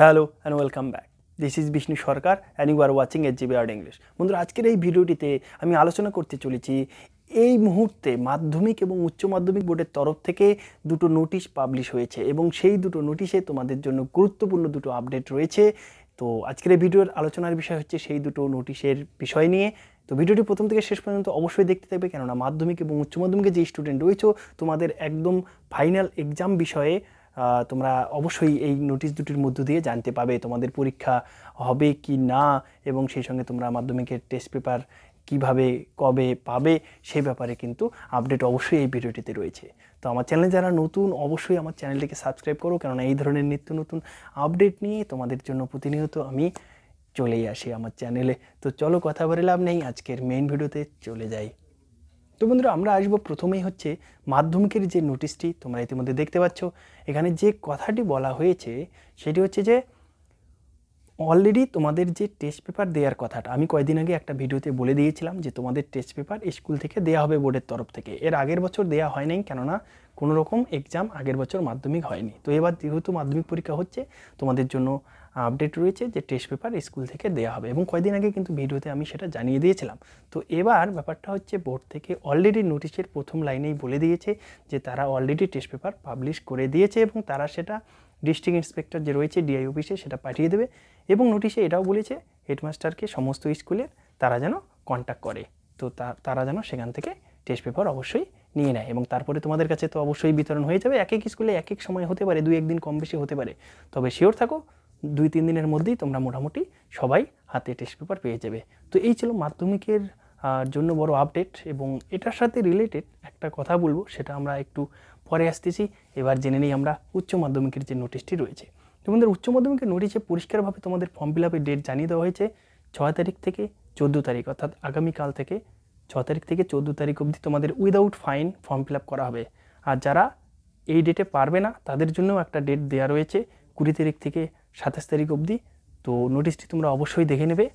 hello and welcome back this is Bishnu Sarkar and you are watching এর জিবি আর্ড English বন্ধুরা আজকের এই ভিডিওটিতে আমি আলোচনা করতে চলেছি এই মুহূর্তে মাধ্যমিক এবং উচ্চ মাধ্যমিক বোর্ডের তরফ থেকে দুটো নোটিশ পাবলিশ হয়েছে এবং সেই দুটো নোটিশে তোমাদের জন্য গুরুত্বপূর্ণ দুটো আপডেট রয়েছে তো আজকের এই ভিডিওর আলোচনার বিষয় হচ্ছে সেই দুটো নোটিশের বিষয় নিয়ে তো ভিডিওটি প্রথম থেকে শেষ পর্যন্ত অবশ্যই দেখতে থাকবে কেননা মাধ্যমিক এবং উচ্চ মাধ্যমিকে যে স্টুডেন্ট রয়েছে তোমাদের একদম ফাইনাল এক্সাম বিষয়ে তোমরা অবশ্যই এই নোটিশ দুটির মধ্য দিয়ে জানতে পাবে তোমাদের পরীক্ষা হবে কি না এবং সেই সঙ্গে তোমরা মাধ্যমিকের টেস্ট পেপার কিভাবে কবে পাবে সে ব্যাপারে কিন্তু আপডেট অবশ্যই এই ভিডিওটিতে রয়েছে তো আমার চ্যানেলে যারা নতুন অবশ্যই আমার চ্যানেলটিকে সাবস্ক্রাইব করো কেননা এই ধরনের নিত্য নতুন আপডেট নিয়ে তোমাদের জন্য প্রতিনিয়ত আমি চলেই আসি আমার চ্যানেলে তো চলো কথা বলে লাভ নেই আজকের মেইন ভিডিওতে চলে যাই তো বন্ধুরা আমরা আসবো প্রথমেই হচ্ছে মাধ্যমিকের যে নোটিশটি তোমরা ইতিমধ্যে দেখতে পাচ্ছ এখানে যে কথাটি বলা হয়েছে সেটি হচ্ছে যে অলরেডি তোমাদের যে টেস্ট পেপার দেওয়ার কথাটা আমি কয়েকদিন আগে একটা ভিডিওতে বলে দিয়েছিলাম যে তোমাদের টেস্ট পেপার স্কুল থেকে দেওয়া হবে বোর্ডের তরফ থেকে এর আগের বছর দেওয়া হয় নাই কেননা কোনো রকম এক্সাম আগের বছর মাধ্যমিক হয়নি তো এবার যেহেতু মাধ্যমিক পরীক্ষা হচ্ছে তোমাদের জন্য আপডেট রয়েছে যে টেস্ট পেপার স্কুল থেকে দেওয়া হবে এবং কয়েকদিন আগে কিন্তু ভিডিওতে আমি সেটা জানিয়ে দিয়েছিলাম তো এবার ব্যাপারটা হচ্ছে বোর্ড থেকে অলরেডি নোটিশের প্রথম লাইনেই বলে দিয়েছে যে তারা অলরেডি টেস্ট পেপার পাবলিশ করে দিয়েছে এবং তারা সেটা ডিস্ট্রিক্ট ইন্সপেক্টর যে রয়েছে ডিআই অফিসে সেটা পাঠিয়ে দেবে এবং নোটিশে এটাও বলেছে হেডমাস্টারকে সমস্ত স্কুলের তারা যেন কন্ট্যাক্ট করে তো তারা যেন সেখান থেকে টেস্ট পেপার অবশ্যই নিয়ে নেয় এবং তারপরে তোমাদের কাছে তো অবশ্যই বিতরণ হয়ে যাবে এক এক স্কুলে এক এক সময় হতে পারে দুই একদিন কম বেশি হতে পারে তবে শিওর থাকো দুই তিন দিনের মধ্যেই তোমরা মোটামুটি সবাই হাতে টেস্ট পেপার পেয়ে যাবে তো এই ছিল মাধ্যমিকের জন্য বড় আপডেট এবং এটার সাথে রিলেটেড একটা কথা বলবো সেটা আমরা একটু পরে আসতেছি এবার জেনে নিই আমরা উচ্চ মাধ্যমিকের যে নোটিশটি রয়েছে তোমাদের উচ্চ মাধ্যমিকের নোটিশে পরিষ্কারভাবে তোমাদের ফর্ম ফিল আপের ডেট জানিয়ে দেওয়া হয়েছে ছয় তারিখ থেকে চোদ্দো তারিখ অর্থাৎ আগামীকাল থেকে ছয় তারিখ থেকে চোদ্দো তারিখ অবধি তোমাদের উইদাউট ফাইন ফর্ম ফিল করা হবে আর যারা এই ডেটে পারবে না তাদের জন্যও একটা ডেট দেওয়া রয়েছে কুড়ি তারিখ থেকে সাতাশ তারিখ অবধি তো নোটিশটি তোমরা অবশ্যই দেখে নেবে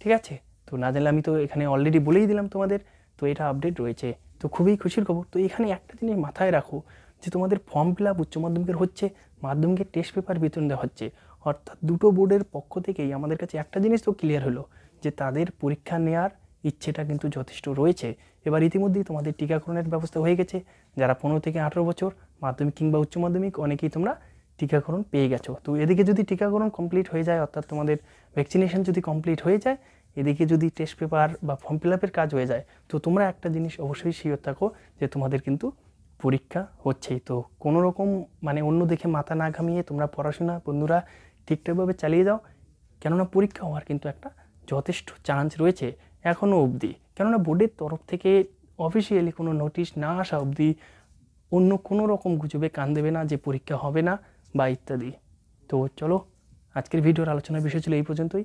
ঠিক আছে তো না জানলে আমি তো এখানে অলরেডি বলেই দিলাম তোমাদের তো এটা আপডেট রয়েছে তো খুবই খুশির খবর তো এখানে একটা জিনিস মাথায় রাখো যে তোমাদের ফর্ম ফিল আপ উচ্চ মাধ্যমিকের হচ্ছে মাধ্যমিকের টেস্ট পেপার বিতরণ দেওয়া হচ্ছে অর্থাৎ দুটো বোর্ডের পক্ষ থেকেই আমাদের কাছে একটা জিনিস তো ক্লিয়ার হলো যে তাদের পরীক্ষা নেওয়ার ইচ্ছেটা কিন্তু যথেষ্ট রয়েছে এবার ইতিমধ্যেই তোমাদের টিকাকরণের ব্যবস্থা হয়ে গেছে যারা পনেরো থেকে আঠেরো বছর মাধ্যমিক কিংবা উচ্চ মাধ্যমিক অনেকেই তোমরা টিকাকরণ পেয়ে গেছো তো এদিকে যদি টিকাকরণ কমপ্লিট হয়ে যায় অর্থাৎ তোমাদের ভ্যাকসিনেশন যদি কমপ্লিট হয়ে যায় এদিকে যদি টেস্ট পেপার বা ফর্ম ফিল আপের কাজ হয়ে যায় তো তোমরা একটা জিনিস অবশ্যই শিওর থাকো যে তোমাদের কিন্তু পরীক্ষা হচ্ছেই তো কোনো রকম মানে অন্য দেখে মাথা না ঘামিয়ে তোমরা পড়াশোনা বন্ধুরা ঠিকঠাকভাবে চালিয়ে যাও কেননা পরীক্ষা হওয়ার কিন্তু একটা যথেষ্ট চান্স রয়েছে এখনও অবধি কেননা বোর্ডের তরফ থেকে অফিসিয়ালি কোনো নোটিশ না আসা অবধি অন্য কোনো রকম গুজবে কান দেবে না যে পরীক্ষা হবে না বা ইত্যাদি তো চলো আজকের ভিডিওর আলোচনার বিষয় ছিল এই পর্যন্তই